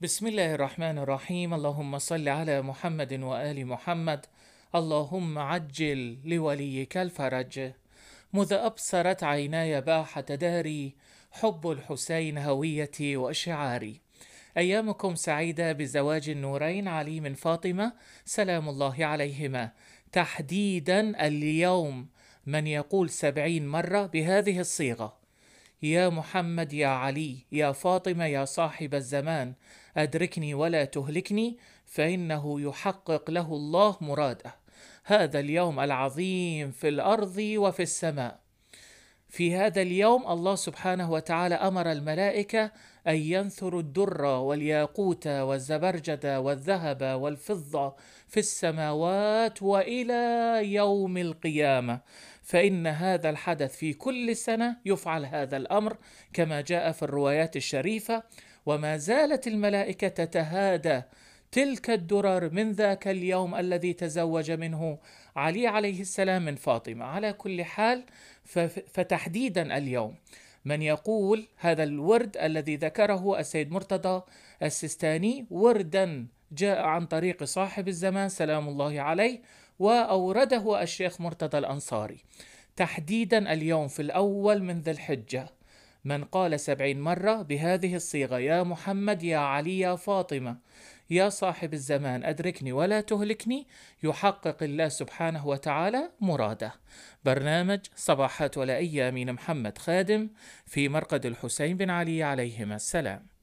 بسم الله الرحمن الرحيم اللهم صل على محمد وآل محمد اللهم عجل لوليك الفرج مذ أبصرت عيناي باحة داري حب الحسين هويتي وشعاري أيامكم سعيدة بزواج النورين علي من فاطمة سلام الله عليهما تحديدا اليوم من يقول سبعين مرة بهذه الصيغة يا محمد يا علي يا فاطمه يا صاحب الزمان ادركني ولا تهلكني فانه يحقق له الله مراده هذا اليوم العظيم في الارض وفي السماء في هذا اليوم الله سبحانه وتعالى امر الملائكه ان ينثروا الدره والياقوت والزبرجد والذهب والفضه في السماوات والى يوم القيامه فان هذا الحدث في كل سنه يفعل هذا الامر كما جاء في الروايات الشريفه وما زالت الملائكه تتهادى تلك الدرر من ذاك اليوم الذي تزوج منه علي عليه السلام من فاطمه على كل حال فتحديدا اليوم من يقول هذا الورد الذي ذكره السيد مرتضى السيستاني وردا جاء عن طريق صاحب الزمان سلام الله عليه واورده الشيخ مرتضى الانصاري تحديدا اليوم في الاول من ذي الحجه من قال سبعين مرة بهذه الصيغة يا محمد يا علي يا فاطمة يا صاحب الزمان أدركني ولا تهلكني يحقق الله سبحانه وتعالى مراده برنامج صباحات ولا أيام من محمد خادم في مرقد الحسين بن علي عليهما السلام